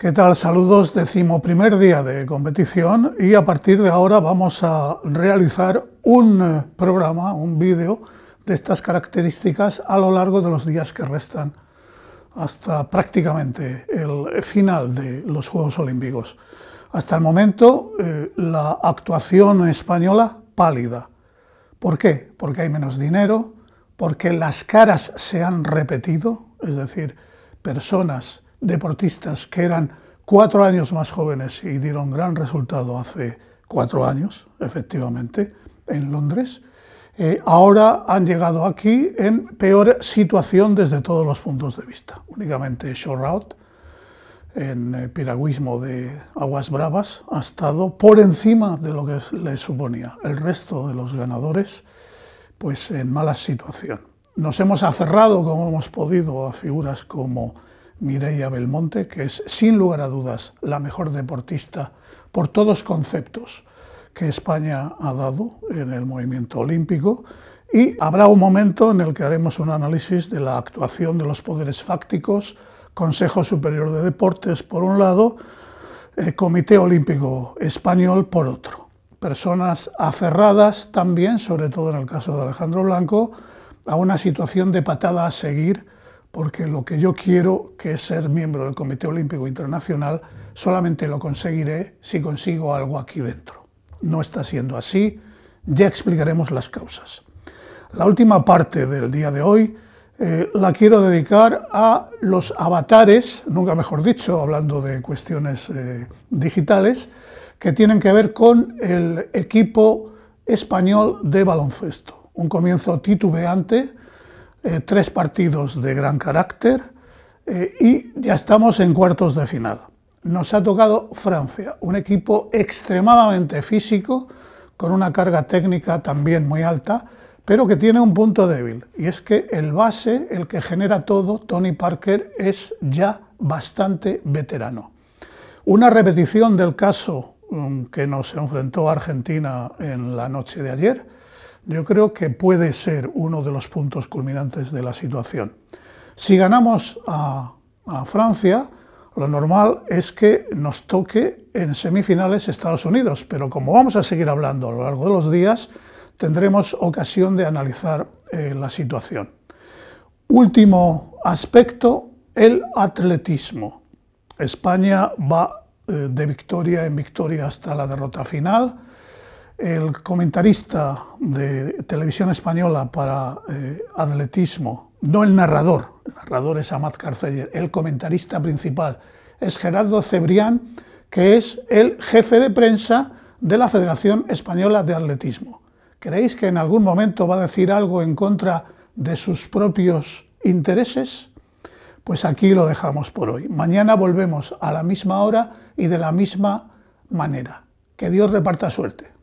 ¿Qué tal? Saludos, decimo primer día de competición y a partir de ahora vamos a realizar un eh, programa, un vídeo de estas características a lo largo de los días que restan hasta prácticamente el final de los Juegos Olímpicos. Hasta el momento eh, la actuación española pálida. ¿Por qué? Porque hay menos dinero, porque las caras se han repetido, es decir, personas deportistas que eran cuatro años más jóvenes y dieron gran resultado hace cuatro años, efectivamente, en Londres, eh, ahora han llegado aquí en peor situación desde todos los puntos de vista. Únicamente out en eh, piragüismo de aguas bravas, ha estado por encima de lo que le suponía. El resto de los ganadores, pues en mala situación. Nos hemos aferrado, como hemos podido, a figuras como Mireia Belmonte, que es sin lugar a dudas la mejor deportista por todos conceptos que España ha dado en el movimiento olímpico. Y habrá un momento en el que haremos un análisis de la actuación de los poderes fácticos, Consejo Superior de Deportes por un lado, eh, Comité Olímpico Español por otro. Personas aferradas también, sobre todo en el caso de Alejandro Blanco, a una situación de patada a seguir porque lo que yo quiero, que es ser miembro del Comité Olímpico Internacional, solamente lo conseguiré si consigo algo aquí dentro. No está siendo así, ya explicaremos las causas. La última parte del día de hoy eh, la quiero dedicar a los avatares, nunca mejor dicho, hablando de cuestiones eh, digitales, que tienen que ver con el equipo español de baloncesto. Un comienzo titubeante, eh, tres partidos de gran carácter eh, y ya estamos en cuartos de final. Nos ha tocado Francia, un equipo extremadamente físico, con una carga técnica también muy alta, pero que tiene un punto débil, y es que el base, el que genera todo, Tony Parker, es ya bastante veterano. Una repetición del caso mm, que nos enfrentó Argentina en la noche de ayer, yo creo que puede ser uno de los puntos culminantes de la situación. Si ganamos a, Francia, lo normal es que nos toque en semifinales Estados Unidos, pero como vamos a seguir hablando a lo largo de los días, tendremos ocasión de analizar eh, la situación. Último aspecto, el atletismo. España va eh, de victoria en victoria hasta la derrota final el comentarista de televisión española para eh, atletismo, no el narrador, el narrador es Amad Carceller, el comentarista principal es Gerardo Cebrián, que es el jefe de prensa de la Federación Española de Atletismo. ¿Creéis que en algún momento va a decir algo en contra de sus propios intereses? Pues aquí lo dejamos por hoy. Mañana volvemos a la misma hora y de la misma manera. Que Dios reparta suerte.